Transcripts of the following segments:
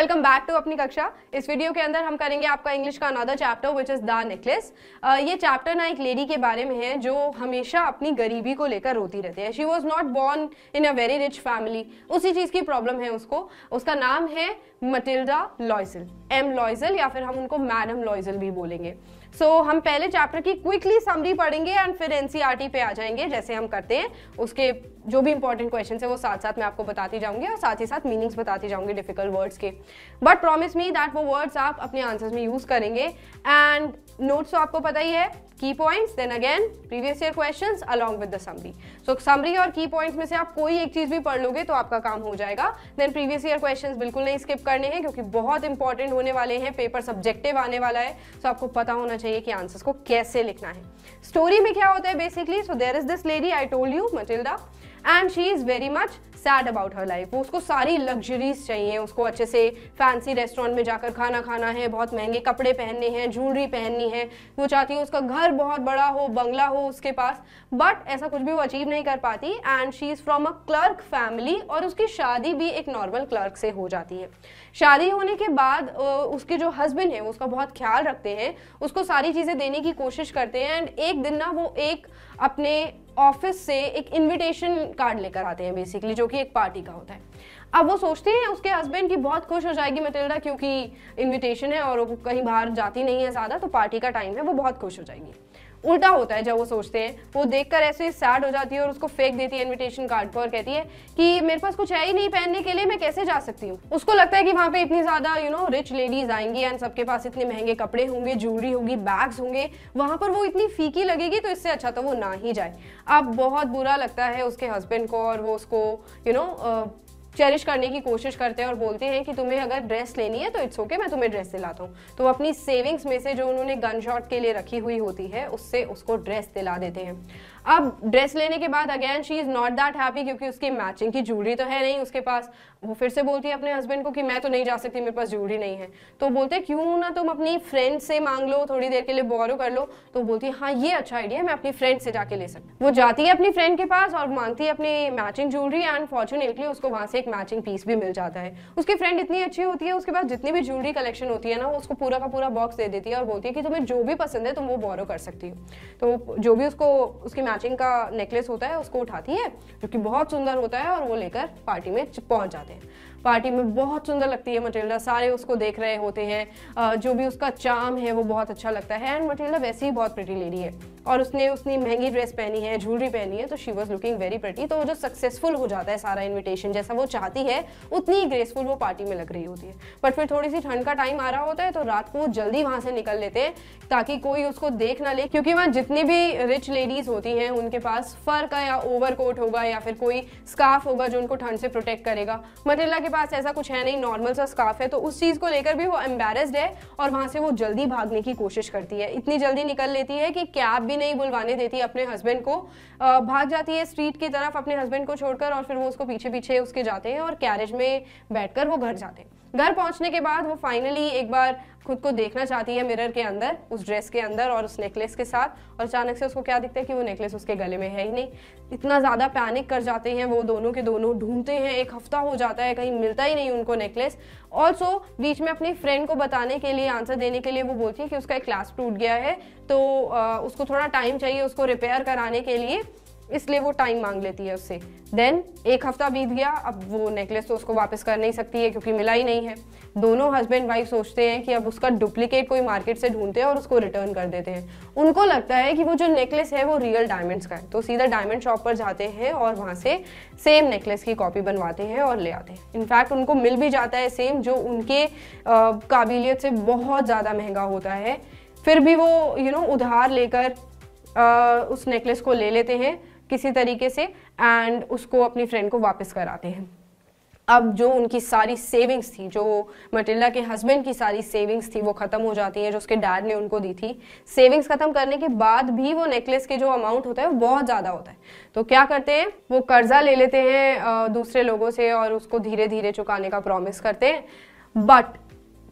Welcome back to अपनी कक्षा इस वीडियो के अंदर हम करेंगे आपका इंग्लिश का another chapter which is the necklace ये चैप्टर ना एक लेडी के बारे में है जो हमेशा अपनी गरीबी को लेकर रोती रहती है she was not born in a very rich family उसी चीज़ की प्रॉब्लम है उसको उसका नाम है मटिल्डा लॉयजल एम लॉयजल या फिर हम उनको मैडम लॉयजल भी बोलेंगे सो so, हम पहले चैप्टर की क्विकली समरी पढ़ेंगे एंड फिर एनसीईआरटी e पे आ जाएंगे जैसे हम करते हैं उसके जो भी इंपॉर्टेंट क्वेश्चन है वो साथ साथ मैं आपको बताती जाऊंगी और साथ ही साथ मीनिंग्स बताती जाऊंगी डिफिकल्ट वर्ड्स के बट प्रॉमिस मी दैट वो वर्ड्स आप अपने आंसर्स में यूज़ करेंगे एंड नोट्स तो आपको पता ही है key points then again previous year questions along with the summary so summary और key points में से आप कोई एक चीज़ भी पढ़ लोगे तो आपका काम हो जाएगा then previous year questions बिल्कुल नहीं skip करने हैं क्योंकि बहुत important होने वाले हैं पेपर सब्जेक्टिव आने वाला है सो so आपको पता होना चाहिए कि आंसर्स को कैसे लिखना है स्टोरी में क्या होता है basically so there is this lady I told you Matilda and she is very much sad about her life वो उसको सारी लग्जरीज चाहिए उसको अच्छे से फैंसी रेस्टोरेंट में जाकर खाना खाना है बहुत महंगे कपड़े पहनने हैं ज्वेलरी पहननी है वो चाहती है उसका घर बहुत बड़ा हो बंगला हो उसके पास बट ऐसा कुछ भी वो अचीव नहीं कर पाती and she is from a clerk family और उसकी शादी भी एक नॉर्मल क्लर्क से हो जाती है शादी होने के बाद उसके जो हस्बैंड है उसका बहुत ख्याल रखते हैं उसको सारी चीज़ें देने की कोशिश करते हैं एंड एक दिन ना वो एक अपने ऑफिस से एक इनविटेशन कार्ड लेकर आते हैं बेसिकली जो कि एक पार्टी का होता है अब वो सोचती है उसके हस्बैंड की बहुत खुश हो जाएगी मतिल्डा क्योंकि इनविटेशन है और वो कहीं बाहर जाती नहीं है ज़्यादा तो पार्टी का टाइम है वो बहुत खुश हो जाएगी उल्टा होता है जब वो सोचते हैं वो देखकर ऐसे सैड हो जाती है और उसको फेंक देती है इन्विटेशन कार्ड पर और कहती है कि मेरे पास कुछ है ही नहीं पहनने के लिए मैं कैसे जा सकती हूँ उसको लगता है कि वहाँ पे इतनी ज्यादा यू नो रिच लेडीज आएंगी एंड सबके पास इतने महंगे कपड़े होंगे ज्वेलरी होगी बैग्स होंगे वहाँ पर वो इतनी फीकी लगेगी तो इससे अच्छा तो वो ना ही जाए अब बहुत बुरा लगता है उसके हस्बैंड को और वो उसको you you know know, cherish करने की कोशिश करते हैं और बोलते हैं कि तुम्हें अगर ड्रेस लेनी है तो इट्स ओके मैं तुम्हें ड्रेस दिलाता हूँ तो अपनी सेविंग्स में से जो उन्होंने गन शॉट के लिए रखी हुई होती है उससे उसको ड्रेस दिला देते हैं अब ड्रेस लेने के बाद again she is not that happy क्योंकि उसकी मैचिंग की ज्वेलरी तो है नहीं उसके पास वो फिर से बोलती है अपने हस्बैंड को कि मैं तो नहीं जा सकती मेरे पास ज्वेलरी नहीं है तो बोलते हैं क्यों ना तुम अपनी फ्रेंड से मांग लो थोड़ी देर के लिए बोरो कर लो तो बोलती है हाँ ये अच्छा आइडिया मैं अपनी फ्रेंड से जाके ले सकती वो जाती है अपनी फ्रेंड के पास और मांगती है अपनी मैचिंग ज्वेलरी एंड फॉर्चुनेटली उसको वहाँ से एक मैचिंग पीस भी मिल जाता है उसकी फ्रेंड इतनी अच्छी होती है उसके पास जितनी भी ज्वेलरी कलेक्शन होती है ना वो उसको पूरा का पूरा बॉक्स दे देती है और बोलती है कि तुम्हें जो भी पसंद है तुम वो बोरो कर सकती हो तो जो भी उसको उसकी मैचिंग का नेकलेस होता है उसको उठाती हैं जो कि बहुत सुंदर होता है और वो लेकर पार्टी में पहुंच जाते हैं पार्टी में बहुत सुंदर लगती है मटेल्डा सारे उसको देख रहे होते हैं जो भी उसका चाम है वो बहुत अच्छा लगता है एंड मटेल्डा वैसे ही बहुत प्रिटी लेडी है और उसने उसने महंगी ड्रेस पहनी है ज्वेलरी पहनी है तो she was looking very pretty तो जो सक्सेसफुल हो जाता है सारा इन्विटेशन जैसा वो चाहती है उतनी ग्रेसफुल वो पार्टी में लग रही होती है बट फिर थोड़ी सी ठंड का टाइम आ रहा होता है तो रात को वो जल्दी वहाँ से निकल लेते हैं ताकि कोई उसको देख ना ले क्योंकि वहाँ जितनी भी रिच लेडीज़ होती हैं उनके पास फर का या ओवर कोट होगा या फिर कोई स्काफ होगा जो उनको ठंड से प्रोटेक्ट करेगा मटेला के पास ऐसा कुछ है नहीं नॉर्मल सा स्काफ है तो उस चीज़ को लेकर भी वो एम्बेस्ड है और वहां से वो जल्दी भागने की कोशिश करती है इतनी जल्दी निकल लेती है कि कैब भी नहीं बुलवाने देती अपने हस्बैंड को भाग जाती है स्ट्रीट की तरफ अपने हस्बैंड को छोड़कर और फिर वो उसको पीछे पीछे उसके जाते हैं और कैरेज में बैठकर वो घर जाते हैं घर पहुंचने के बाद वो फाइनली एक बार खुद को देखना चाहती है मिरर के अंदर उस ड्रेस के अंदर और उस नेकलेस के साथ और अचानक से उसको क्या दिखता है कि वो नेकलेस उसके गले में है ही नहीं इतना ज़्यादा पैनिक कर जाते हैं वो दोनों के दोनों ढूंढते हैं एक हफ्ता हो जाता है कहीं मिलता ही नहीं उनको नेकलेस ऑल्सो बीच में अपनी फ्रेंड को बताने के लिए आंसर देने के लिए वो बोलती है कि उसका एक क्लास टूट गया है तो आ, उसको थोड़ा टाइम चाहिए उसको रिपेयर कराने के लिए इसलिए वो टाइम मांग लेती है उससे देन एक हफ्ता बीत गया अब वो नेकलेस तो उसको वापस कर नहीं सकती है क्योंकि मिला ही नहीं है दोनों हस्बैंड वाइफ सोचते हैं कि अब उसका डुप्लीकेट कोई मार्केट से ढूंढते हैं और उसको रिटर्न कर देते हैं उनको लगता है कि वो जो नेकलेस है वो रियल डायमंड्स का है तो सीधा डायमंड शॉप पर जाते हैं और वहाँ से सेम नेकलेस की कॉपी बनवाते हैं और ले आते हैं इनफैक्ट उनको मिल भी जाता है सेम जो उनके काबिलियत से बहुत ज़्यादा महंगा होता है फिर भी वो यू you नो know, उधार लेकर उस नेकलेस को ले लेते हैं किसी तरीके से एंड उसको अपनी फ्रेंड को वापस कराते हैं अब जो उनकी सारी सेविंग्स थी जो मटिल्डा के हस्बैंड की सारी सेविंग्स थी वो ख़त्म हो जाती है जो उसके डैड ने उनको दी थी सेविंग्स ख़त्म करने के बाद भी वो नेकलेस के जो अमाउंट होता है वो बहुत ज़्यादा होता है तो क्या करते हैं वो कर्ज़ा ले लेते हैं दूसरे लोगों से और उसको धीरे धीरे चुकाने का प्रॉमिस करते हैं बट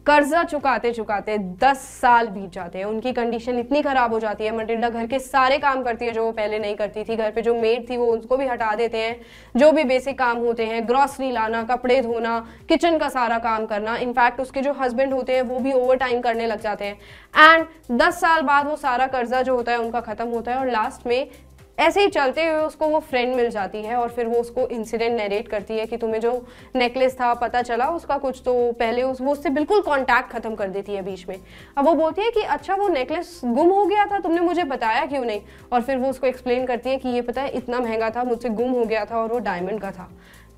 कर्जा चुकाते चुकाते दस साल बीत जाते हैं उनकी कंडीशन इतनी खराब हो जाती है मटिंडा घर के सारे काम करती है जो वो पहले नहीं करती थी घर पे जो मेड थी वो उसको भी हटा देते हैं जो भी बेसिक काम होते हैं ग्रॉसरी लाना कपड़े धोना किचन का सारा काम करना इनफैक्ट उसके जो हस्बैंड होते हैं वो भी ओवर टाइम करने लग जाते हैं एंड दस साल बाद वो सारा कर्जा जो होता है उनका खत्म होता है और लास्ट में ऐसे ही चलते हुए उसको वो फ्रेंड मिल जाती है और फिर वो उसको इंसिडेंट नरेट करती है कि तुम्हें जो नेकलेस था पता चला उसका कुछ तो पहले उस वो उससे बिल्कुल कांटेक्ट खत्म कर देती है बीच में अब वो बोलती है कि अच्छा वो नेकलेस गुम हो गया था तुमने मुझे बताया क्यों नहीं और फिर वो उसको एक्सप्लेन करती है कि ये पता है इतना महंगा था मुझसे गुम हो गया था और वो डायमंड का था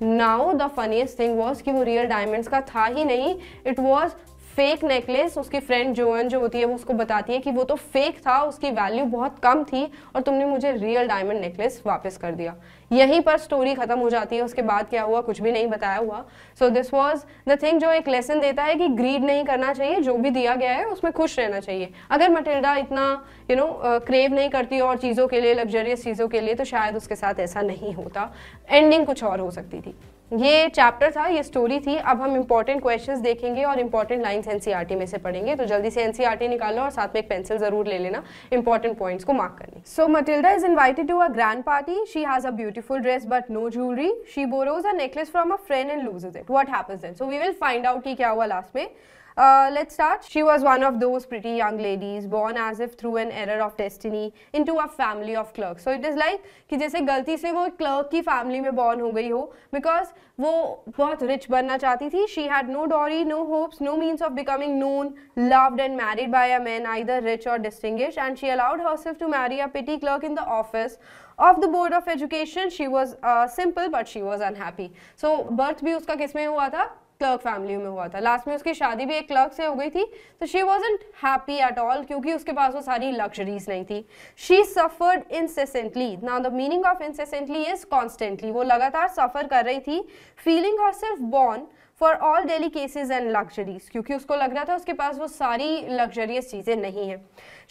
now the funniest thing was कि वो रियल डायमंड्स का था ही नहीं इट वॉज फेक नेकलेस उसकी फ्रेंड जोअन जो होती है वो उसको बताती है कि वो तो फेक था उसकी वैल्यू बहुत कम थी और तुमने मुझे रियल डायमंड नेकलेस वापस कर दिया यहीं पर स्टोरी खत्म हो जाती है उसके बाद क्या हुआ कुछ भी नहीं बताया हुआ so this was the thing जो एक लेसन देता है कि ग्रीड नहीं करना चाहिए जो भी दिया गया है उसमें खुश रहना चाहिए अगर मटिल्डा इतना यू नो क्रेव नहीं करती और चीज़ों के लिए लग्जरियस चीज़ों के लिए तो शायद उसके साथ ऐसा नहीं होता एंडिंग कुछ और हो सकती थी ये चैप्टर था ये स्टोरी थी अब हम इंपॉर्टेंट क्वेश्चंस देखेंगे और इम्पॉर्टेंट लाइंस एनसीईआरटी में से पढ़ेंगे तो जल्दी से एनसीईआरटी e निकालो और साथ में एक पेंसिल जरूर ले लेना इंपॉर्टेंट पॉइंट्स को मार्क करने so Matilda is invited to a grand party she has a beautiful dress but no jewellery she borrows a necklace from a friend and lose it what happens then so we will find out कि क्या हुआ last में Uh, let's start. She was one of those pretty young ladies born as if through an error of destiny into a family of clerks. So it is like कि जैसे गलती से वो clerk की family में born हो गई हो, because वो rich बनना चाहती She had no dowry, no hopes, no means of becoming known, loved and married by a man either rich or distinguished, and she allowed herself to marry a petty clerk in the office. Of the board of education, she was uh, simple, but she was unhappy. So birth भी उसका किसमें हुआ था? Clerk family में हुआ था last में उसकी शादी भी एक क्लर्क से हो गई थी तो she was happy at all क्योंकि उसके पास वो सारी लग्जरीज नहीं थी she suffered incessantly now the meaning of incessantly is constantly वो लगातार सफ़र कर रही थी feeling herself born for all delicacies and luxuries क्योंकि उसको लग रहा था उसके पास वो सारी लग्जरियस चीज़ें नहीं हैं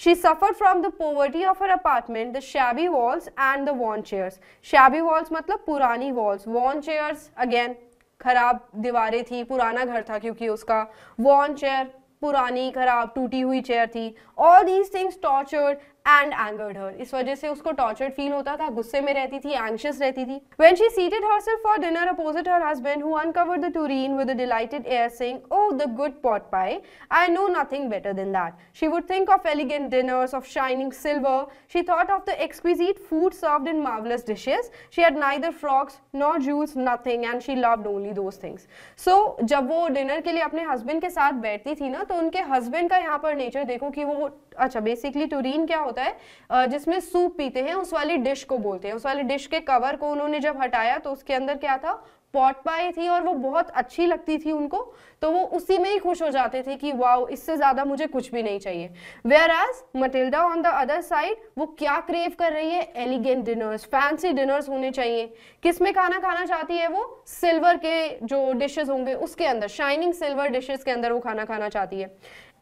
she suffer from the poverty of her apartment the shabby walls and the worn chairs shabby walls मतलब पुरानी वॉल्स वॉन चेयर्स अगेन खराब दीवारें थी पुराना घर था क्योंकि उसका वॉन चेयर पुरानी खराब टूटी हुई चेयर थी all these things tortured and angered her इस वजह से उसको टॉर्चर्ड फील होता था गुस्से में रहती थी एंशियस रहती थी when she seated herself for dinner opposite her husband who uncover the tureen with delighted air sing oh the good pot pie I know nothing better than that she would think of elegant dinners of shining silver she thought of the exquisite food served in marvellous dishes she had neither frocks not जूस nothing and she loved only those things so जब वो dinner के लिए अपने husband के साथ बैठती थी ना तो उनके हस्बैंड का यहाँ पर नेचर देखो कि वो अच्छा बेसिकली टूरिन क्या होता है जिसमें सूप पीते हैं उस वाली डिश को बोलते हैं उस वाली डिश के कवर को उन्होंने जब हटाया तो उसके अंदर क्या था पॉट पाई थी और वो बहुत अच्छी लगती थी उनको तो वो उसी में ही खुश हो जाते थे कि वाओ इससे ज़्यादा मुझे कुछ भी नहीं चाहिए whereas Matilda on the other side वो क्या क्रेव कर रही है एलिगेंट डिनर्स फैंसी डिनर्स होने चाहिए किस में खाना खाना चाहती है वो सिल्वर के जो डिशेस होंगे उसके अंदर शाइनिंग सिल्वर डिशेज के अंदर वो खाना खाना चाहती है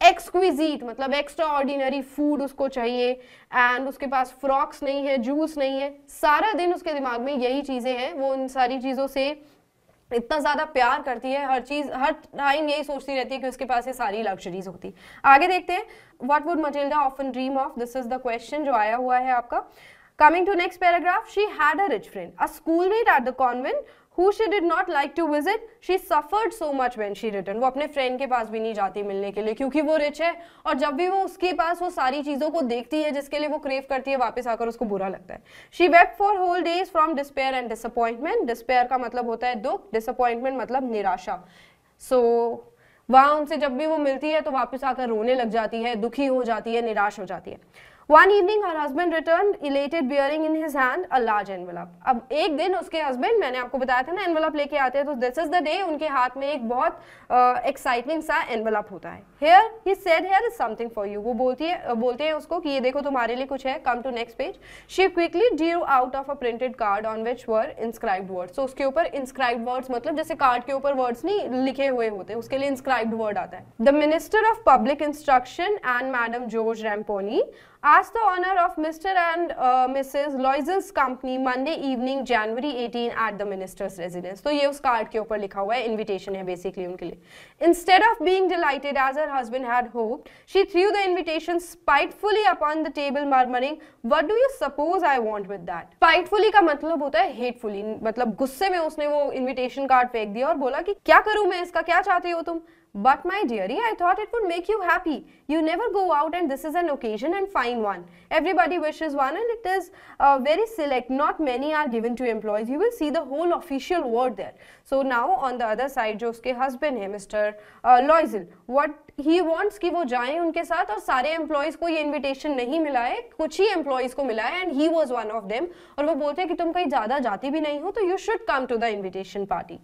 एक्सक्विजीट मतलब एक्स्ट्रा ऑर्डिनरी फूड उसको चाहिए एंड उसके पास फ्रॉक्स नहीं है जूस नहीं है सारा दिन उसके दिमाग में यही चीज़ें हैं वो उन सारी चीज़ों से इतना ज़्यादा प्यार करती है हर चीज़ हर टाइम यही सोचती रहती है कि उसके पास ये सारी लग्जरीज होती आगे देखते हैं what would Matilda often dream of this is the question जो आया हुआ है आपका coming to next paragraph, she had a rich friend, a schoolmate at the convent who she did not like to visit she suffered so much when she return वो अपने friend के पास भी नहीं जाती मिलने के लिए क्योंकि वो रिच है और जब भी वो उसके पास वो सारी चीज़ों को देखती है जिसके लिए वो क्रेव करती है वापस आकर उसको बुरा लगता है she wept for whole days from despair and disappointment despair का मतलब होता है दुख डिसअपॉइंटमेंट मतलब निराशा सो so, वहां उनसे जब भी वो मिलती है तो वापस आकर रोने लग जाती है दुखी हो जाती है निराश हो जाती है One evening her husband returned elated bearing in his hand a large envelope. अब एक दिन उसके हस्बैंड मैंने आपको बताया था ना एनवलप लेके आते हैं तो दिस इज द डे उनके हाथ में एक बहुत एक्साइटिंग uh, सा एनवलप होता है here he said here is something for you वो बोलती है बोलते हैं उसको कि ये देखो तुम्हारे लिए कुछ है come to next page she quickly drew out of a printed card on which were inscribed words तो उसके ऊपर इंस्क्राइब्ड वर्ड्स मतलब जैसे कार्ड के ऊपर वर्ड्स नहीं लिखे हुए होते उसके लिए इंस्क्राइब्ड वर्ड आता है the minister of public instruction and madam George Ramponneau as the honor of Mr. and uh, Mrs. Loisel's company Monday evening January 18 at the minister's residence. तो ये उस कार्ड के ऊपर लिखा हुआ है invitation है basically उनके लिए Instead of being delighted as her husband had hoped, she threw the invitation spitefully upon the table murmuring, what do you suppose I want with that? Spitefully का मतलब होता है hatefully मतलब गुस्से में उसने वो invitation card फेंक दिया और बोला कि क्या करूँ मैं इसका क्या चाहती हो तुम But my dearie, I thought it would make you happy. You never go out and this is an occasion and find one. Everybody wishes one and it is uh, very select. Not many are given to employees. You will see the whole official word there. So now on the other side, जो उसके husband है Mr. Uh, Loisel, what he wants कि वो जाएं उनके साथ और सारे employees को ये invitation नहीं मिला है कुछ ही employees को मिला and he was one of them और वो बोलते हैं कि तुम कहीं ज़्यादा जाती भी नहीं हो तो you should come to the invitation party.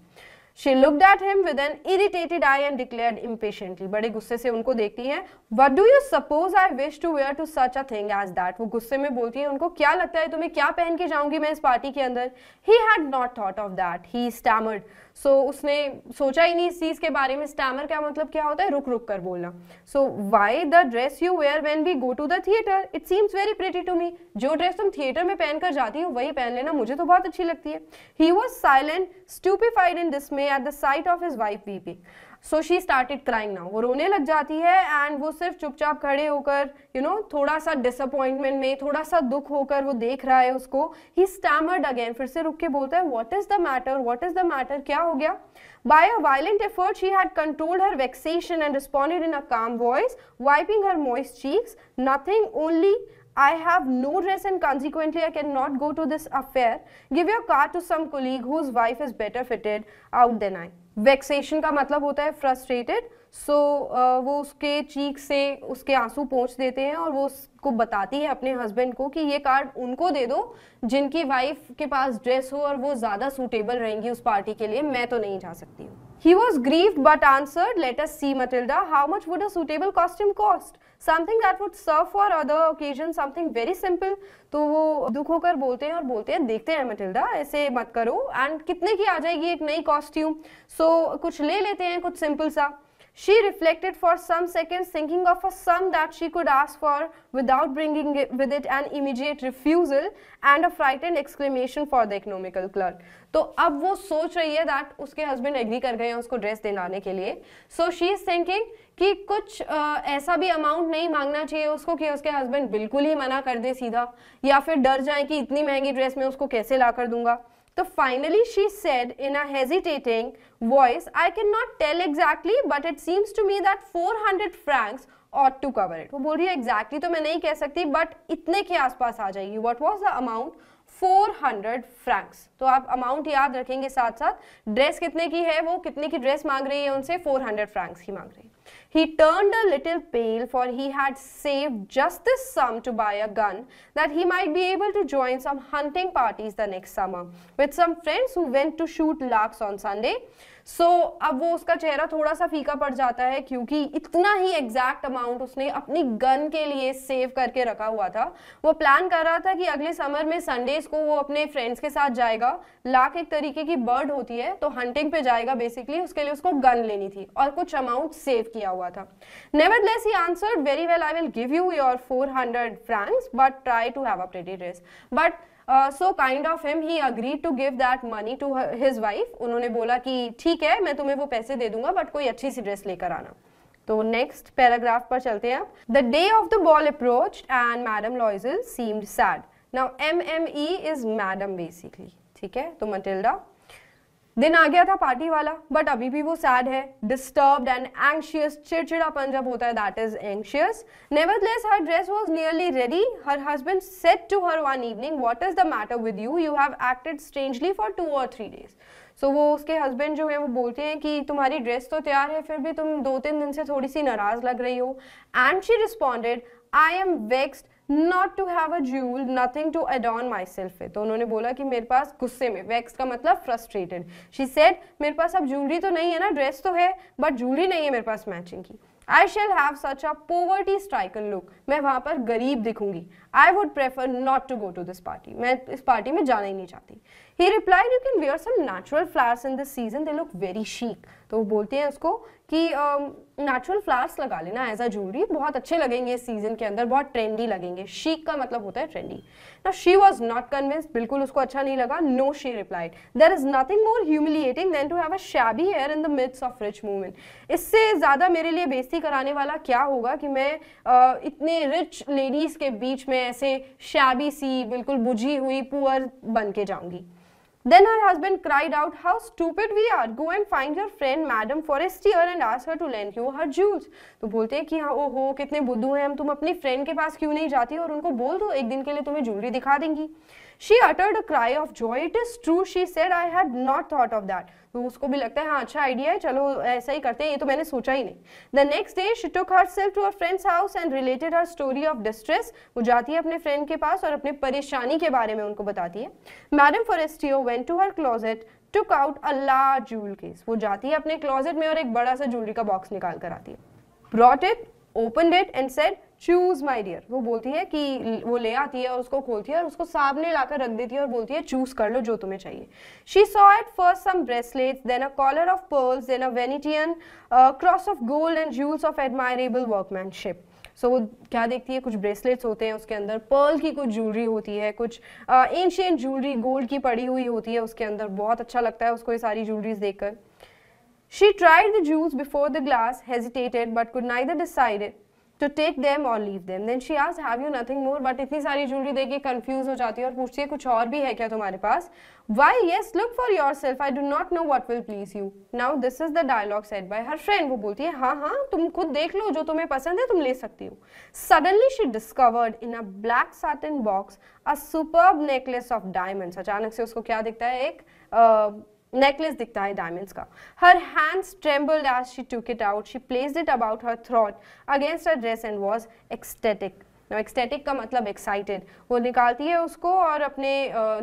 She looked at him with an irritated eye and declared impatiently बड़े गुस्से से उनको देखती है what do you suppose I wish to wear to such a thing as that वो गुस्से में बोलती है उनको क्या लगता है तुम्हें क्या पहन के जाऊंगी मैं इस पार्टी के अंदर he had not thought of that he stammered so उसने सोचा ही नहीं इस चीज़ के बारे में स्टैमर का मतलब क्या होता है रुक रुक कर बोलना so why the dress you wear when we go to the theatre it seems very pretty to me जो ड्रेस तुम थिएटर में पहनकर जाती हो वही पहन लेना मुझे तो बहुत अच्छी लगती है he was silent stupefied in dismay at the sight of his wife weeping so she started crying now वो रोने लग जाती है एंड वो सिर्फ चुपचाप खड़े होकर यू नो थोड़ा सा डिसअपॉइंटमेंट में थोड़ा सा दुख होकर वो देख रहा है उसको ही स्टैमर्ड अगेन फिर से रुक के बोलता है what is the matter what is the matter क्या हो गया by a violent effort she had controlled her vexation and responded in a calm voice wiping her moist cheeks nothing only I have no dress and consequently I cannot go to this affair. Give your car to some colleague whose wife is better fitted out than I. Vexation का मतलब होता है frustrated. so, वो उसके चीक से उसके आंसू पहुंच देते हैं और वो उसको बताती है अपने husband को कि ये कार्ड उनको दे दो जिनकी wife के पास dress हो और वो ज़्यादा suitable रहेंगी उस party के लिए मैं तो नहीं जा सकती हूँ He was grieved but answered, let us see Matilda, how much would a suitable costume cost? Something that would serve for other occasion something very simple तो वो दुख होकर बोलते हैं और बोलते हैं देखते हैं मटिल्डा ऐसे मत करो एंड कितने की आ जाएगी एक नई कॉस्ट्यूम सो so, कुछ ले लेते हैं कुछ सिंपल सा She reflected for some seconds, thinking of a sum that she could ask for without bringing it, with it an immediate refusal and a frightened exclamation for the economical clerk. तो अब वो सोच रही है that उसके husband agree कर गए हैं उसको ड्रेस दिलाने के लिए सो शी इज थिंकिंग कि कुछ uh, ऐसा भी अमाउंट नहीं मांगना चाहिए उसको कि उसके हस्बैंड बिल्कुल ही मना कर दे सीधा या फिर डर जाए कि इतनी महंगी ड्रेस में उसको कैसे ला कर दूंगा तो finally she said in a hesitating voice I can not tell exactly but it seems to me that 400 francs ought to cover it वो बोल रही है एग्जैक्टली exactly तो मैं नहीं कह सकती बट इतने के आसपास आ जाएगी what was the amount 400 francs तो आप अमाउंट याद रखेंगे साथ साथ ड्रेस कितने की है वो कितने की ड्रेस मांग रही है उनसे 400 फ्रैंक्स की मांग रही है He turned a little pale, for he had saved just this sum to buy a gun that he might be able to join some hunting parties the next summer with some friends who went to shoot larks on Sunday. So so, अब वो उसका चेहरा थोड़ा सा फीका पड़ जाता है क्योंकि इतना ही एग्जैक्ट अमाउंट उसने अपनी गन के लिए सेव करके रखा हुआ था वो प्लान कर रहा था कि अगले समर में संडेज को वो अपने फ्रेंड्स के साथ जाएगा लाख एक तरीके की बर्ड होती है तो हंटिंग पे जाएगा बेसिकली उसके लिए उसको गन लेनी थी और कुछ अमाउंट सेव किया हुआ था nevertheless he answer very well I will give you your four hundred friends but try to have a pretty dress but so kind of him he agreed to give that money to his wife उन्होंने बोला कि ठीक है मैं तुम्हें वो पैसे दे दूंगा बट कोई अच्छी सी ड्रेस लेकर आना तो नेक्स्ट पैराग्राफ पर चलते हैं the day of the ball approach and madam Loisel seemed sad now M M E is madam basically ठीक है तो मटिल्डा दिन आ गया था पार्टी वाला बट अभी भी वो सैड है डिस्टर्ब एंड एंशियस चिड़चिड़ापन जब होता है that is anxious nevertheless her dress was nearly ready her husband set to her one evening what is the matter with you you have acted strangely for two और three days so वो उसके husband जो है वो बोलते हैं कि तुम्हारी ड्रेस तो तैयार है फिर भी तुम दो तीन दिन से थोड़ी सी नाराज लग रही हो and she responded I am vexed not to have a jewel nothing to adorn myself तो उन्होंने बोला कि मेरे पास गुस्से में वैक्स का मतलब फ्रस्ट्रेटेड शी सेड मेरे पास अब ज्वेलरी तो नहीं है ना ड्रेस तो है बट ज्वेलरी नहीं है मेरे पास मैचिंग की I shall have such a poverty stricken look मैं वहां पर गरीब दिखूंगी I would prefer not to go to this party मैं इस पार्टी में जाना ही नहीं चाहती he replied you can wear some natural flowers in this season they look very chic तो वो बोलते हैं उसको कि नेचुरल um, फ्लावर्स लगा लेना एज अ ज्वेलरी बहुत अच्छे लगेंगे इस सीजन के अंदर बहुत ट्रेंडी लगेंगे शीक का मतलब होता है ट्रेंडी ना शी वॉज नॉट कन्विंस बिल्कुल उसको अच्छा नहीं लगा no she replied there is nothing more humiliating than to have a shabby hair in the midst of rich movement इससे ज़्यादा मेरे लिए बेजती कराने वाला क्या होगा कि मैं uh, इतने रिच लेडीज़ के बीच में ऐसे शैबी सी बिल्कुल बुझी हुई पुअर बन के जाऊंगी Then her husband cried out, How stupid we are! Go and find your friend, Madam Forestier, and ask her to lend you her jewels. तो बोलते हैं कि हाँ ओ हो कितने बुद्धू हैं हम तुम अपनी फ्रेंड के पास क्यों नहीं जाती और उनको बोल दो एक दिन के लिए तुम्हें ज्वेलरी दिखा देंगी She uttered a cry of joy. It is true, she said. I had not thought of that. तो उसको भी लगता है हाँ अच्छा आइडिया है चलो ऐसा ही करते हैं ये तो मैंने सोचा ही नहीं the next day she took herself to her friends house and related her story of distress वो जाती है अपने फ्रेंड के पास और अपने परेशानी के बारे में उनको बताती है madam Forestier went to her closet took out a large jewel case वो जाती है अपने क्लोजेट में और एक बड़ा सा ज्वेलरी का बॉक्स निकाल कर आती है brought it open it and set choose my dear वो बोलती है कि वो ले आती है और उसको खोलती है और उसको सामने लाकर रख देती है और बोलती है चूज कर लो जो तुम्हें चाहिए she saw at first some bracelets then a collar of pearls then a Venetian cross of gold and jewels of admirable workmanship so वो क्या देखती है कुछ ब्रेसलेट्स होते हैं उसके अंदर पर्ल की कुछ ज्वेलरी होती है कुछ एंशियंट ज्वेलरी गोल्ड की पड़ी हुई होती है उसके अंदर बहुत अच्छा लगता है उसको ये सारी ज्वेलरीज देखकर शी ट्राइड द जूस before the glass hesitated but could neither decided to take them और लीव देम देन शी आज have you nothing more but इतनी सारी ज्वेलरी दे के कन्फ्यूज हो जाती है और पूछती है कुछ और भी है क्या तुम्हारे पास why yes look for yourself I do not know what will please you now this is the dialogue set by her friend वो बोलती है हाँ हाँ तुम खुद देख लो जो तुम्हें पसंद है तुम ले सकती हो suddenly she discovered in a black in box a super necklace of diamonds अचानक से उसको क्या दिखता है एक uh, नेकलेस दिखता है डायमंड्स का her hands trembled as she took it out she placed it about her throat against her dress and was ecstatic ecstatic का मतलब एक्साइटेड वो निकालती है उसको और अपने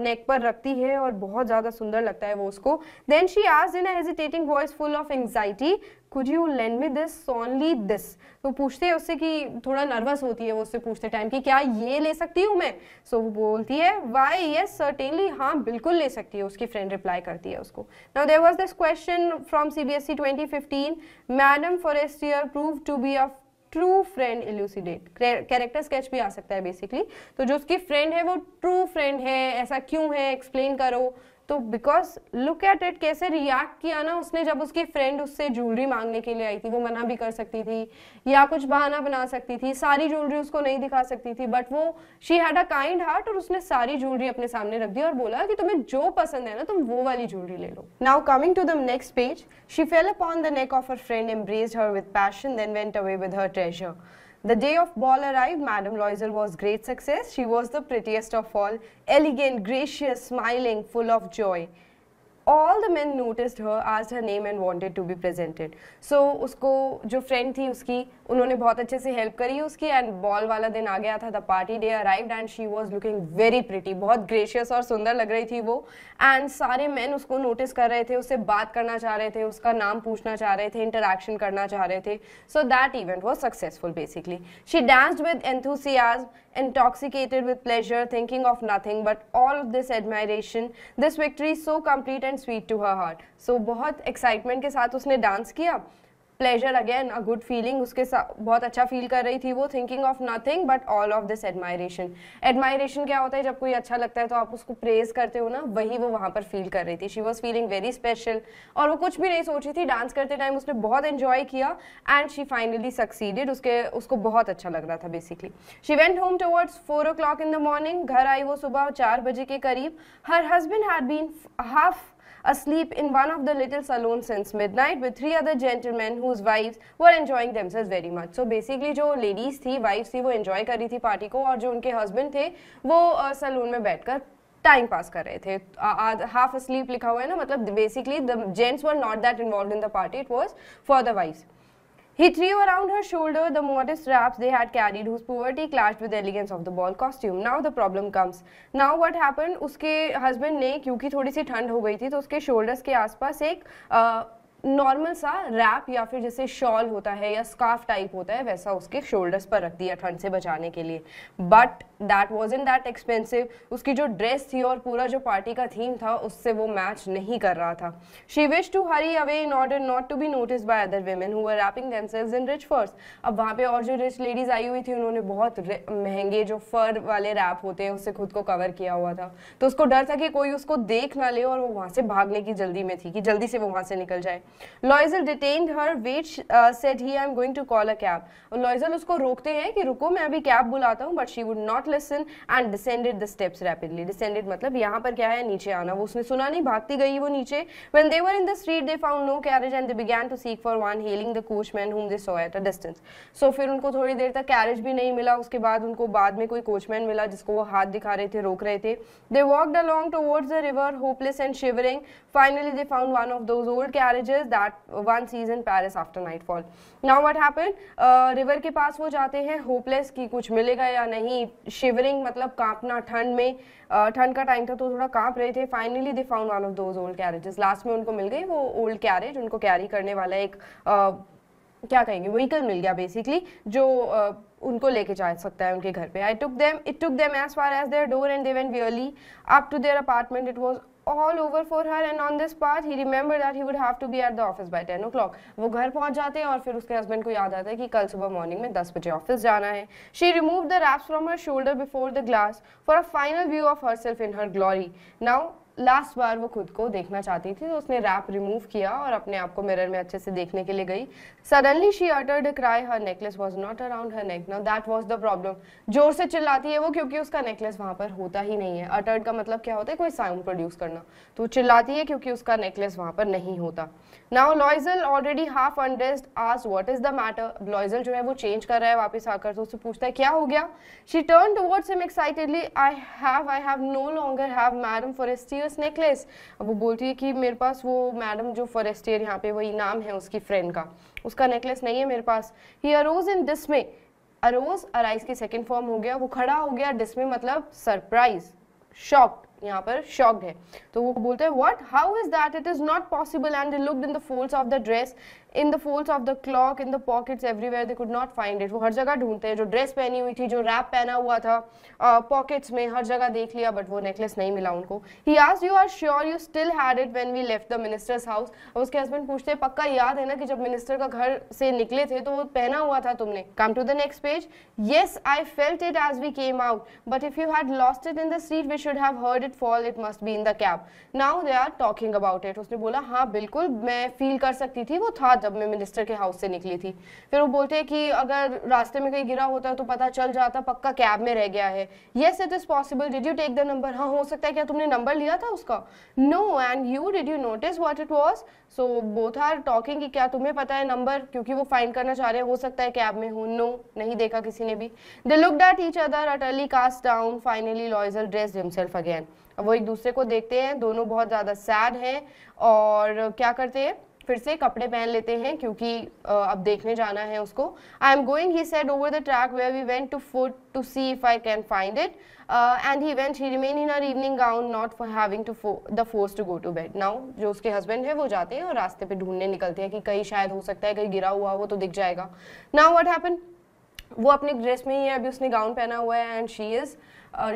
नेक पर रखती है और बहुत ज़्यादा सुंदर लगता है वो उसको देन शी आज in hesitating voice full of anxiety could you lend me this only this तो पूछते हैं उससे कि थोड़ा नर्वस होती है वो उससे पूछते टाइम कि क्या ये ले सकती हूँ मैं सो so, वो बोलती है वाई येस सर्टेनली हाँ बिल्कुल ले सकती है उसकी फ्रेंड रिप्लाई करती है उसको now there was this question from C B S C twenty fifteen madam Forestier prove to be a true friend elucidate character sketch भी आ सकता है बेसिकली तो जो उसकी फ्रेंड है वो ट्रू फ्रेंड है ऐसा क्यों है एक्सप्लेन करो तो बिकॉज लुक एट इट कैसे रिएक्ट किया ना उसने जब उसकी फ्रेंड उससे ज्वेलरी मांगने के लिए आई थी वो मना भी कर सकती थी या कुछ बहाना बना सकती थी सारी ज्वेलरी उसको नहीं दिखा सकती थी बट वो she had a kind heart और उसने सारी ज्वेलरी अपने सामने रख दी और बोला कि तुम्हें जो पसंद है ना तुम वो वाली ज्वेलरी ले लो now coming to the next page she fell upon the neck of her friend embraced her with passion then went away with her treasure The day of ball arrived, Madame Loisel was great success. She was the prettiest of all, elegant, gracious, smiling, full of joy. All the man noticed her आज her name and wanted to be presented so उसको जो friend थी उसकी उन्होंने बहुत अच्छे से help करी उसकी एंड बॉल वाला दिन आ गया था the party day arrived and she was looking very pretty बहुत ग्रेशियस और सुंदर लग रही थी वो एंड सारे मैन उसको नोटिस कर रहे थे उससे बात करना चाह रहे थे उसका नाम पूछना चाह रहे थे इंटरेक्शन करना चाह रहे थे so that event was successful basically she dance with एंथ intoxicated with pleasure, thinking of nothing but all this admiration, this victory so complete and sweet to her heart. So बहुत excitement के साथ उसने dance किया pleasure again a good feeling उसके साथ बहुत अच्छा फील कर रही थी वो thinking of nothing but all of this admiration admiration क्या होता है जब कोई अच्छा लगता है तो आप उसको प्रेज करते हो ना वही वो वहाँ पर फील कर रही थी she was feeling very special और वो कुछ भी नहीं सोच रही थी डांस करते टाइम उसने बहुत इन्जॉय किया एंड शी फाइनली सक्सीडेड उसके उसको बहुत अच्छा लग रहा था basically she went home towards four o'clock in the morning घर आई वो सुबह चार बजे के करीब her husband had been half asleep in one of the little saloons since midnight with three other gentlemen whose wives were enjoying themselves very much. So basically जो ladies थी wives थी वो enjoy कर रही थी party को और जो उनके husband थे वो saloon में बैठकर टाइम पास कर रहे थे हाफ स्लीप लिखा हुआ है ना मतलब basically the gents were not that involve in the party it was for the wife He threw around her shoulder the modest wraps they had carried whose poverty clashed with the elegance of the ball costume. Now the problem comes. Now what happened? उसके husband ने क्योंकि थोड़ी सी ठंड हो गई थी तो उसके shoulders के आसपास एक नॉर्मल सा रैप या फिर जैसे शॉल होता है या स्कार्फ टाइप होता है वैसा उसके शोल्डर्स पर रख दिया ठंड से बचाने के लिए but that was in that expensive उसकी जो ड्रेस थी और पूरा जो पार्टी का थीम था उससे वो मैच नहीं कर रहा था she wish to hurry away in order not to be notice by other women who are wrapping themselves in rich furs अब वहाँ पे और जो रिच लेडीज आई हुई थी उन्होंने बहुत महंगे जो फर वाले रैप होते हैं उससे खुद को कवर किया हुआ था तो उसको डर था कि कोई उसको देख ना ले और वो वहाँ से भागने की जल्दी में थी कि जल्दी से वो वहाँ से निकल जाए Loisel detained her wait set he I am going to call a cab Loisel उसको रोकते हैं कि रुको मैं अभी कैब बुलाता हूँ but she would not listen and descended the steps rapidly descended मतलब यहाँ पर क्या है नीचे आना वो उसने सुना नहीं भागती गई वो नीचे when they were in the street they found no carriage and they to seek for one hailing the coachman whom they so at a distance so फिर उनको थोड़ी देर तक कैरेज भी नहीं मिला उसके बाद उनको बाद में कोई कोचमैन मिला जिसको वो हाथ दिखा रहे थे रोक रहे थे they walked along towards the river hopeless and shivering finally they found one of those old carriages that one sees Paris after nightfall now what happen river के पास वो जाते हैं होपलेस कि कुछ मिलेगा या नहीं शिवरिंग मतलब कांपना ठंड में ठंड का टाइम था तो थोड़ा कांप रहे थे finally they found one of those old carriages लास्ट में उनको मिल गई वो ओल्ड कैरेज उनको कैरी करने वाला एक आ, क्या कहेंगे व्हीकल मिल गया बेसिकली जो आ, उनको लेके जा सकता है उनके घर पे I took them it took them as far as their door and they went wearily up to their apartment it was all over for her and on this path he remembered that he would have to be at the office by 10 o'clock वो घर पहुंच जाते हैं और फिर उसके husband को याद आता है कि कल सुबह मॉर्निंग में 10 बजे ऑफिस जाना है she removed the wraps from her shoulder before the glass for a final view of herself in her glory now last बार वो खुद को देखना चाहती थी तो उसने रैप रिमूव किया और अपने आप को मिरर में अच्छे से देखने के लिए गई suddenly she uttered cry her necklace was not around her neck now that was the problem जोर से चिल्लाती है वो क्योंकि उसका नेकलेस वहाँ पर होता ही नहीं है अटर्ड का मतलब क्या होता है कोई साउंड प्रोड्यूस करना तो चिल्लाती है क्योंकि उसका नेकलेस वहाँ पर नहीं होता now Loisel already half undressed आज what is the matter Loisel जो है वो चेंज कर रहा है वापस आकर तो उससे पूछता है क्या हो गया she turn towards him excitedly I have I have no longer have madam Forestier's necklace अब वो बोलती है कि मेरे पास वो मैडम जो फॉरेस्टियर यहाँ पे वही नाम है उसकी फ्रेंड का उसका नेकलेस नहीं है मेरे पास he arose in dismay arose arise की सेकेंड फॉर्म हो गया वो खड़ा हो गया डिसमे मतलब सरप्राइज शॉक्ड यहाँ पर शॉक्ड है तो वो बोलते हैं what how is that it is not possible and looked in the folds of the dress in the folds of the cloak in the pockets everywhere they could not find it वो हर जगह ढूंढते हैं जो dress पहनी हुई थी जो रैप पहना हुआ था पॉकेट्स uh, में हर जगह देख लिया बट वो नेकलेस नहीं मिला उनको ही आज you are sure you still had it when we left the minister's house उसके हस्बैंड पूछते हैं पक्का याद है ना कि जब मिनिस्टर का घर से निकले थे तो वो पहना हुआ था तुमने come to the next page yes I felt it as we came out but if you had lost it in the street we should have heard it fall it must be in the cab now they are talking about it उसने बोला हाँ बिल्कुल मैं feel कर सकती थी वो था जब मैं मिनिस्टर के हाउस से निकली थी फिर वो बोलते हैं कि अगर रास्ते में कहीं गिरा होता तो पता चल जाता पक्का कैब में रह गया है yes it is possible did you take the number हाँ हो सकता है क्या तुमने नंबर लिया था उसका no and you did you notice what it was so both are talking कि क्या तुम्हें पता है नंबर क्योंकि वो फाइंड करना चाह रहे हैं हो सकता है कैब में हूँ नो no, नहीं देखा किसी ने भी the look that each other utterly cast down finally Loisel dress himself again वो एक दूसरे को देखते हैं दोनों बहुत ज़्यादा सैड हैं और क्या करते हैं फिर से कपड़े पहन लेते हैं क्योंकि अब देखने जाना है उसको I am going he set over the track where we went to foot to see if I can find it and he went he remain in our evening gown not for having to the force to go to bed now जो उसके husband है वो जाते हैं और रास्ते पे ढूंढने निकलते हैं कि कहीं शायद हो सकता है कहीं गिरा हुआ हो तो दिख जाएगा नाउ वट हैपन वो अपने ड्रेस में ही है अभी उसने गाउन पहना हुआ है and she is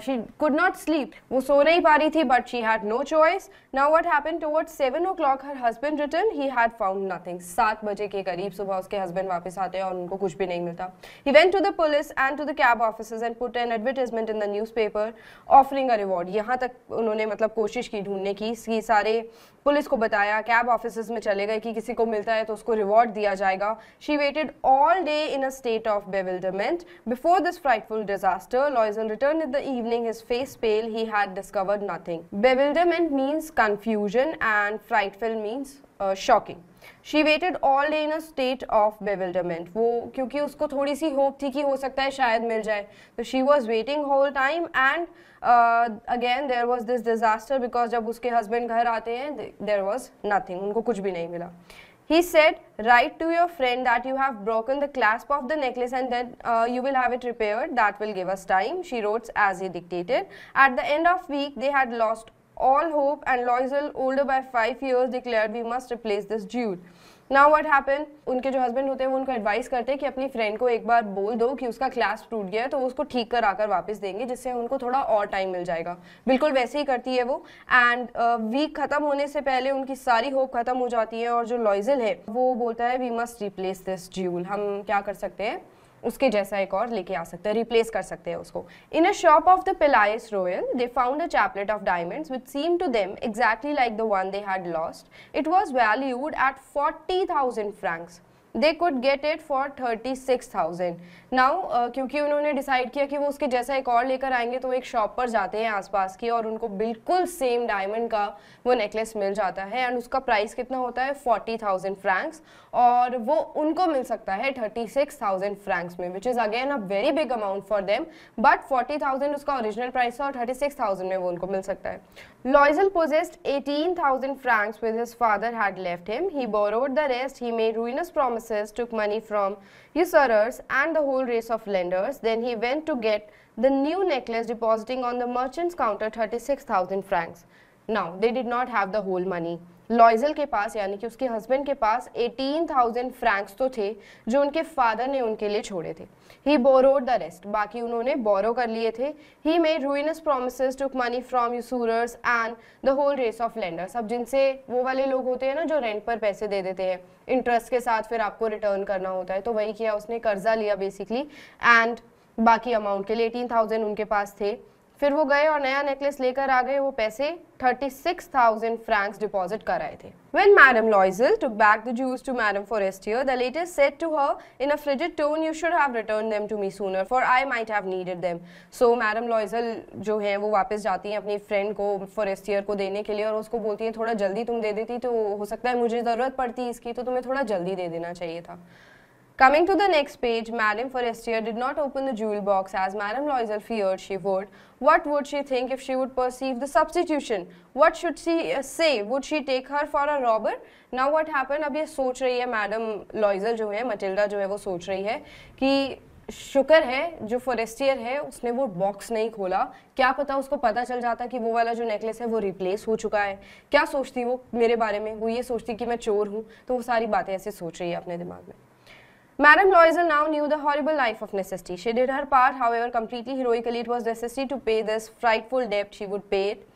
she could not sleep वो सो नहीं पा रही थी but she had no choice now what happen towards seven o'clock her husband return he had found nothing सात बजे के करीब सुबह उसके हस्बैंड वापस आते हैं और उनको कुछ भी नहीं मिलता he went to the police and to the cab officers and put an advertisement in the paper offering a reward यहाँ तक उन्होंने मतलब कोशिश की ढूंढने की सारे पुलिस को बताया कैब ऑफिस में चले गए कि किसी को मिलता है तो उसको रिवॉर्ड दिया जाएगा she waited all day in a state of bewilderment before this frightful disaster Loisel return in the evening his face pale he had discovered nothing bewilderment means confusion and frightful means shocking she waited all day in a state of bewilderment वो क्योंकि उसको थोड़ी see hope थी कि हो सकता है शायद मिल जाए तो she was waiting whole time and again there was this disaster because जब उसके हस्बैंड घर आते हैं देर वॉज नथिंग उनको कुछ भी नहीं मिला he said write to your friend that you have broken the clasp of the necklace and then uh, you will have it repaired that will give us time she wrote as he dictated at the end of week they had lost all hope and Loisel, older by five years, declared we must replace this Jude. Now what happen उनके जो husband होते हैं वो उनको advice करते हैं कि अपनी फ्रेंड को एक बार बोल दो कि उसका क्लास टूट गया है तो उसको ठीक कर आकर वापस देंगे जिससे उनको थोड़ा और टाइम मिल जाएगा बिल्कुल वैसे ही करती है वो एंड वीक ख़त्म होने से पहले उनकी सारी होप ख़त्म हो जाती है और जो लॉइजल है वो बोलता है we must replace this jewel हम क्या कर सकते हैं उसके जैसा एक और लेके आ सकते हैं रिप्लेस कर सकते हैं उसको in a shop of the Palais Royal they found a chaplet of diamonds which seem to them exactly like the one they had lost it was valued at forty thousand francs they could get it for 36000 now uh, क्योंकि उन्होंने decide किया कि वो उसके जैसा एक और लेकर आएंगे तो एक शॉप पर जाते हैं आसपास की और उनको बिल्कुल सेम डायमंड का वो नेकलेस मिल जाता है एंड उसका प्राइस कितना होता है फोर्टी थाउजेंड फ्रैंक्स और वो उनको मिल सकता है थर्टी सिक्स थाउजेंड फ्रैंक्स में which is again a very big amount for them but forty thousand उसका ओरिजिनल प्राइस है और थर्टी सिक्स थाउजेंड में वो उनको मिल सकता है Loisel possessed eighteen thousand francs with his father had left him he borrowed the rest he made ruinous promise took money from usurers and the whole whole race of lenders. Then he went to get the new necklace depositing on the merchant's counter 36,000 francs. Now, they did not have the whole money. Loisel के पास यानी कि उसके husband के पास 18,000 Franks तो थे जो उनके फादर ने उनके लिए छोड़े थे ही बोरोड द रेस्ट बाकी उन्होंने बोरो कर लिए थे he made ruinous promise took money from usurers and the whole race of lenders अब जिनसे वो वाले लोग होते हैं ना जो रेंट पर पैसे दे देते हैं इंटरेस्ट के साथ फिर आपको रिटर्न करना होता है तो वही किया उसने कर्जा लिया बेसिकली एंड बाकी अमाउंट के लिए एटीन उनके पास थे फिर वो गए और नया नेकलेस लेकर आ गए वो पैसे 36,000 francs deposit कराए थे When Madame Loisel took back the jewels to Madame Forestier, the latter said to her in a frigid tone, "You should have returned them to me sooner, for I might have needed them." So Madame Loisel जो है वो वापस जाती हैं अपनी friend को Forestier को देने के लिए और उसको बोलती है थोड़ा जल्दी तुम दे देती तो हो सकता है मुझे ज़रूरत पड़ती इसकी तो तुम्हें थोड़ा जल्दी दे देना चाहिए था Coming to the next page, Madame Forestier did not open the jewel box as Madame Loisel feared she would. What would she think if she would perceive the substitution? What should she uh, say? Would she take her for a robber? Now what happened? अब ये सोच रही है madam Loisel जो है Matilda जो है वो सोच रही है कि शुक्र है जो फॉरेस्टियर है उसने वो बॉक्स नहीं खोला क्या पता उसको पता चल जाता कि वो वाला जो नेकलेस है वो रिप्लेस हो चुका है क्या सोचती वो मेरे बारे में वो ये सोचती कि मैं चोर हूँ तो वो सारी बातें ऐसे सोच रही है अपने दिमाग में Madame Loisel now knew the horrible life of necessity. She did her part, however, completely heroically it was necessary to pay this frightful debt. She would pay it.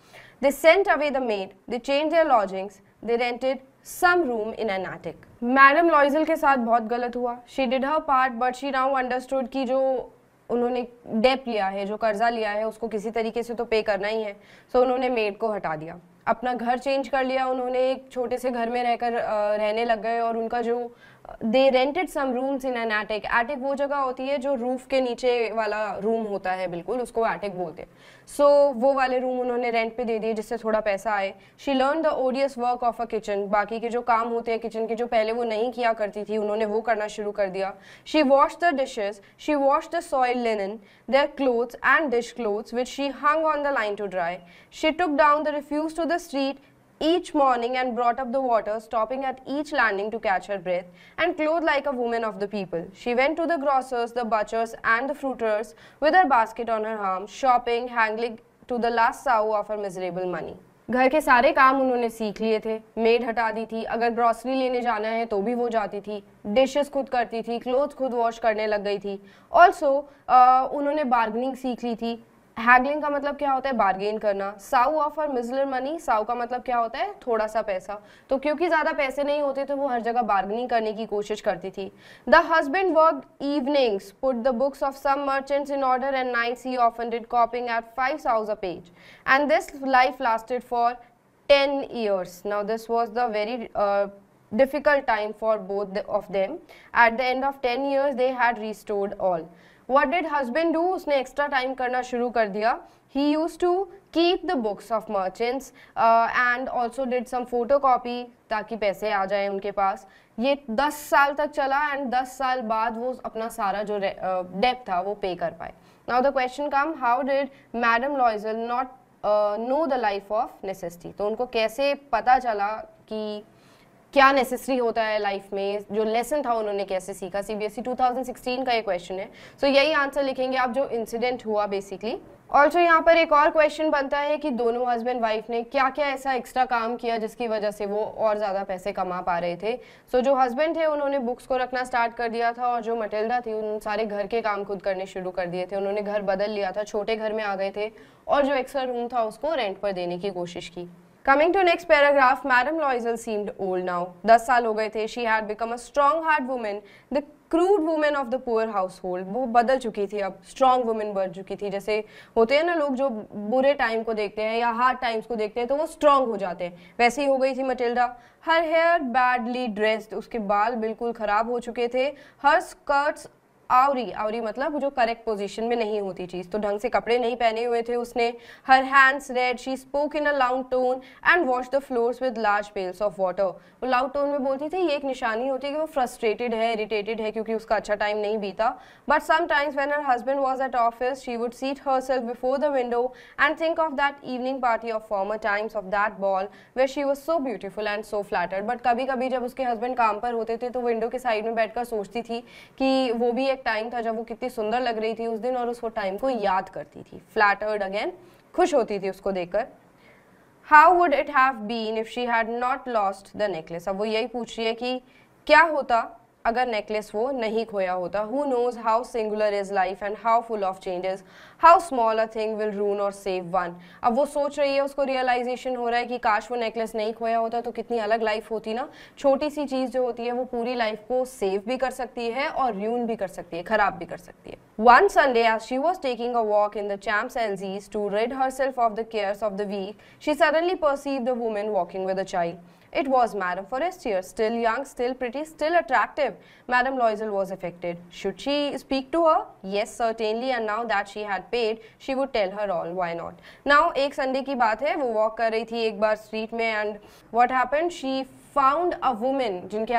They sent away the maid. They changed their lodgings. They rented some room in an attic. Madame Loisel के साथ बहुत गलत हुआ She did her part, but she now understood कि जो उन्होंने Depp लिया है जो कर्जा लिया है उसको किसी तरीके से तो पे करना ही है सो so, उन्होंने मेड को हटा दिया अपना घर चेंज कर लिया उन्होंने एक छोटे से घर में रहकर रहने लग गए और उनका जो they rented some rooms in an attic attic वो जगह होती है जो रूफ के नीचे वाला रूम होता है बिल्कुल उसको एटिक बोलते हैं सो वो वाले रूम उन्होंने रेंट पे दे दिए जिससे थोड़ा पैसा आए she learn the odious work of a kitchen बाकी के जो काम होते हैं किचन के जो पहले वो नहीं किया करती थी उन्होंने वो करना शुरू कर दिया she wash the dishes she wash the soil linen their clothes and dish clothes which she hung on the line to dry she took down the refuse to the street each morning and brought up the water, stopping at each landing to catch her breath, and clothed like a woman of the people. She went to the grocers, the butchers, and the fruiterers with her basket on her arm, shopping, hangling to the last sow of her miserable money. घर के सारे काम उन्होंने सीख लिए थे made हटा दी थी अगर ग्रॉसरी लेने जाना है तो भी वो जाती थी डिशेस खुद करती थी क्लोथ खुद वॉश करने लग गई थी ऑल्सो uh, उन्होंने बार्गनिंग सीख ली थी हैगलिंग का मतलब क्या होता है बार्गेन करना साउ ऑफर मिजलर मनी साउ का मतलब क्या होता है थोड़ा सा पैसा तो क्योंकि ज़्यादा पैसे नहीं होते तो वो हर जगह बार्गेनिंग करने की कोशिश करती थी the husband work evenings put the books of some merchants in order and nights he often did copying at five sous a page and this life lasted for ten years now this was the very difficult time for both of them at the end of ten years they had restored all what did husband do उसने extra time करना शुरू कर दिया he use to keep the books of merchants and also did some photo copy ताकि पैसे आ जाए उनके पास ये दस साल तक चला एंड दस साल बाद वो अपना सारा जो डेप uh, था वो पे कर पाए now the question come how did madam Loisel not know the life of necessity तो उनको कैसे पता चला कि क्या नेसेसरी होता है लाइफ में जो लेसन था उन्होंने कैसे सीखा सीबीएसई 2016 e का ये क्वेश्चन है सो so, यही आंसर लिखेंगे आप जो इंसिडेंट हुआ बेसिकली ऑल्सो यहाँ पर एक और क्वेश्चन बनता है कि दोनों हस्बैंड वाइफ ने क्या क्या ऐसा एक्स्ट्रा काम किया जिसकी वजह से वो और ज़्यादा पैसे कमा पा रहे थे सो so, जो हस्बैंड थे उन्होंने बुक्स को रखना स्टार्ट कर दिया था और जो मटेल्डा थी उन सारे घर के काम खुद करने शुरू कर दिए थे उन्होंने घर बदल लिया था छोटे घर में आ गए थे और जो एक्स्ट्रा रूम था उसको रेंट पर देने की कोशिश की Coming to next paragraph, Madame Loisel seemed old now. दस साल हो गए थे. She had become a strong hard woman, the crude women of the poor household वो बदल चुकी थी अब स्ट्रॉन्ग वुमेन बन चुकी थी जैसे होते हैं ना लोग जो बुरे टाइम को देखते हैं या हार्ड टाइम्स को देखते हैं तो वो स्ट्रांग हो जाते हैं वैसे ही हो गई थी Matilda her hair badly dressed उसके बाल बिल्कुल ख़राब हो चुके थे हर स्कर्ट्स आवरी आवरी मतलब जो करेक्ट पोजीशन में नहीं होती चीज़ तो ढंग से कपड़े नहीं पहने हुए थे उसने her hands red she spoke in a loud tone and wash the floors with large pails of water वो लाउड टोन में बोलती थी ये एक निशानी होती है कि वो फ्रस्ट्रेटेड है इरिटेटेड है क्योंकि उसका अच्छा टाइम नहीं बीता but sometimes when her husband was at office she would sit herself before the window and think of that evening party of former times of that ball way she was so beautiful and so flattered but कभी कभी जब उसके husband काम पर होते थे तो window के साइड में बैठकर सोचती थी कि वो भी एक टाइम था जब वो कितनी सुंदर लग रही थी उस दिन और उस वो टाइम को याद करती थी फ्लैटर्ड अगेन खुश होती थी उसको देखकर how would it have been if she had not lost the necklace अब वो यही पूछ रही है कि क्या होता अगर नेकलेस वो नहीं खोया होता who knows how singular is life and how full of changes how small a thing will ruin or save one अब वो सोच रही है उसको रियलाइजेशन हो रहा है कि काश वो नेकलेस नहीं खोया होता तो कितनी अलग लाइफ होती ना छोटी सी चीज़ जो होती है वो पूरी लाइफ को सेव भी कर सकती है और रून भी कर सकती है खराब भी कर सकती है one Sunday as she was taking a walk in the Champs Elysees to rid herself of the cares of the week she suddenly perceive the women walking with a child It was Madame Forestier, still young, still pretty, still attractive. Madame Loisel was affected. Should she speak to her? Yes, certainly. And now that she had paid, she would tell her all. Why not? Now, एक Sunday की बात है वो walk कर रही थी एक बार स्ट्रीट में and what happened she found a women जिनके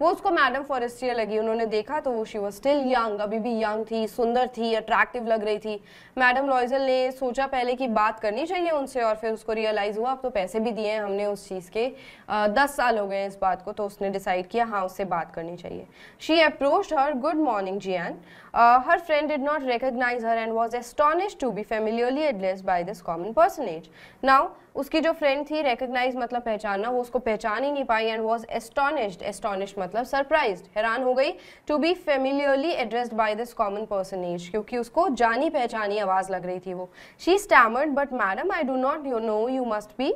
वो उसको मैडम फॉरेस्टियर लगी उन्होंने देखा तो वो शी वॉज स्टिल यंग अभी भी यंग थी सुंदर थी अट्रैक्टिव लग रही थी मैडम लॉयजल ने सोचा पहले कि बात करनी चाहिए उनसे और फिर उसको रियलाइज़ हुआ अब तो पैसे भी दिए हैं हमने उस चीज़ के आ, दस साल हो गए इस बात को तो उसने डिसाइड किया हाँ उससे बात करनी चाहिए she approach her good morning Jeanne Uh, her friend did not recognize her and was astonished to be familiarly addressed by this common personage. Now, उसकी जो फ्रेंड थी रिकग्नाइज मतलब पहचानना वो उसको पहचान ही नहीं पाई एंड वॉज एस्टॉनिश्ड एस्टॉनिश मतलब सरप्राइज हैरान हो गई to be familiarly addressed by this common personage क्योंकि उसको जानी पहचानी आवाज़ लग रही थी वो she stammered but madam I do not you know you must be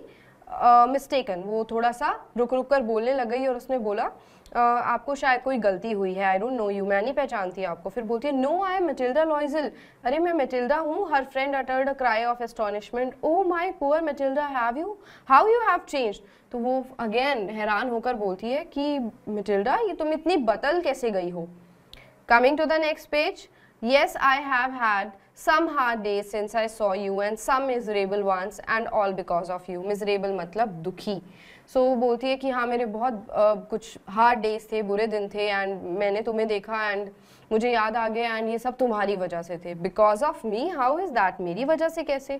mistaken वो थोड़ा सा रुक रुक कर बोलने लग गई और उसने बोला आपको शायद कोई गलती हुई है आई डोंट नो यू मैं नहीं पहचानती आपको फिर बोलती है no I am Matilda Loisel अरे मैं मेटिल्डा हूँ her friend uttered a cry of astonishment oh my poor Matilda have you how you have change तो वो अगेन हैरान होकर बोलती है कि मेटिल्डा ये तुम इतनी बदल कैसे गई हो coming to the next page yes I have had some hard days since I saw you and some miserable ones and all because of you miserable मतलब दुखी सो so, वो बोलती है कि हाँ मेरे बहुत uh, कुछ हार्ड डेज थे बुरे दिन थे एंड मैंने तुम्हें देखा एंड मुझे याद आ गया एंड ये सब तुम्हारी वजह से थे because of me how is that मेरी वजह से कैसे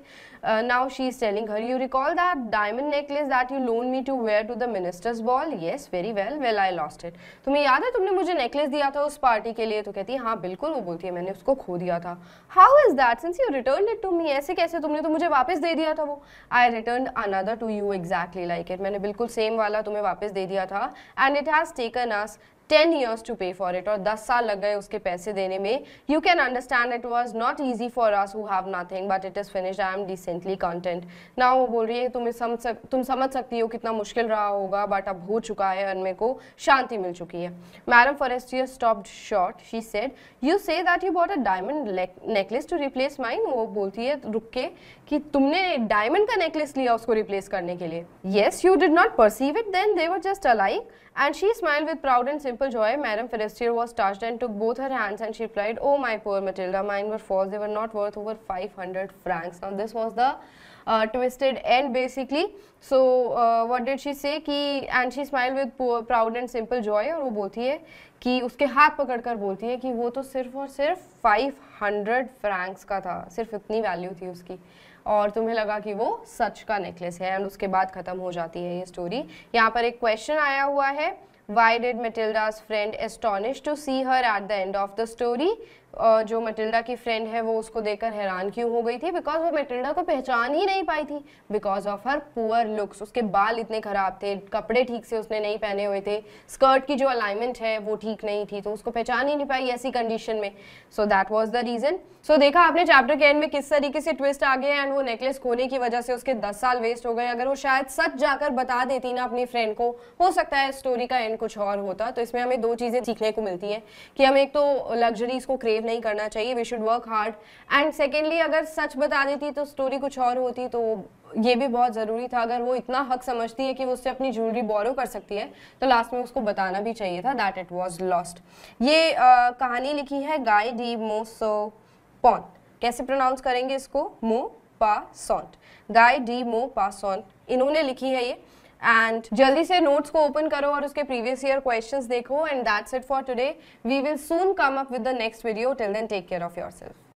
now she is telling her you recall that diamond necklace that you loan me to wear to the minister's ball yes very well well I lost it तुम्हें याद है तुमने मुझे necklace दिया था उस पार्टी के लिए तो कहती है हाँ बिल्कुल वो बोलती है मैंने उसको खो दिया था how is that since you return it to me ऐसे कैसे तुमने तो मुझे वापस दे दिया था वो I return another to you exactly like it मैंने बिल्कुल सेम वाला तुम्हें वापस दे दिया था and it has taken us ten years to pay for it और दस साल लग गए उसके पैसे देने में you can understand it was not easy for us who have nothing but it is finished I am decently content ना वो बोल रही है तुम्हें समझ सक तुम समझ सकती हो कितना मुश्किल रहा होगा बट अब हो चुका है और मेरे को शांति मिल चुकी है madam Forestier stopped short she said you say that you bought a diamond necklace to replace mine वो बोलती है रुक के कि तुमने डायमंड का नेकलेस लिया उसको रिप्लेस करने के लिए yes you did not perceive it then they were just alike And she smiled with proud and simple joy. Madame Forestier was touched and took both her hands and she replied, Oh, my poor Matilda, mine were false. They were not worth over 500 francs. Now, this was the uh, twisted end basically. So, uh, what did she say? कि and she smiled with poor, proud and simple joy. And she बोलती है कि उसके हाथ पकड़ कर बोलती है कि वो तो सिर्फ और सिर्फ 500 फ्रैंक्स का था सिर्फ इतनी वैल्यू थी उसकी और तुम्हें लगा कि वो सच का नेकलेस है एंड उसके बाद खत्म हो जाती है ये स्टोरी यहाँ पर एक क्वेश्चन आया हुआ है why did Matilda's friend astonish to see her at the end of the story जो मटिल्डा की फ्रेंड है वो उसको देखकर हैरान क्यों हो गई थी बिकॉज वो मटिल्डा को पहचान ही नहीं पाई थी because of her poor looks उसके बाल इतने ख़राब थे कपड़े ठीक से उसने नहीं पहने हुए थे स्कर्ट की जो अलाइनमेंट है वो ठीक नहीं थी तो उसको पहचान ही नहीं पाई ऐसी कंडीशन में so that was the reason so देखा आपने चैप्टर के एंड में किस तरीके से ट्विस्ट आ गया एंड वो नेकलेस खोने की वजह से उसके दस साल वेस्ट हो गए अगर वो शायद सच जाकर बता देती ना अपनी फ्रेंड को हो सकता है स्टोरी का एंड कुछ और होता तो इसमें हमें दो चीज़ें सीखने को मिलती है कि हम एक तो लग्जरीज को क्रेव बिहेव नहीं करना चाहिए we should work hard and secondly अगर सच बता देती तो स्टोरी कुछ और होती तो ये भी बहुत ज़रूरी था अगर वो इतना हक समझती है कि वो उससे अपनी ज्वेलरी बोरो कर सकती है तो लास्ट में उसको बताना भी चाहिए था दैट इट वॉज लॉस्ट ये आ, कहानी लिखी है गाय डी मोसो पॉन कैसे प्रोनाउंस करेंगे इसको मो पा सॉन्ट गाय डी मो पा सॉन्ट इन्होंने लिखी है ये एंड जल्दी से नोट्स को ओपन करो और उसके प्रीवियस ईयर क्वेश्चंस देखो and that's it for today we will soon come up with the next video till then take care of your self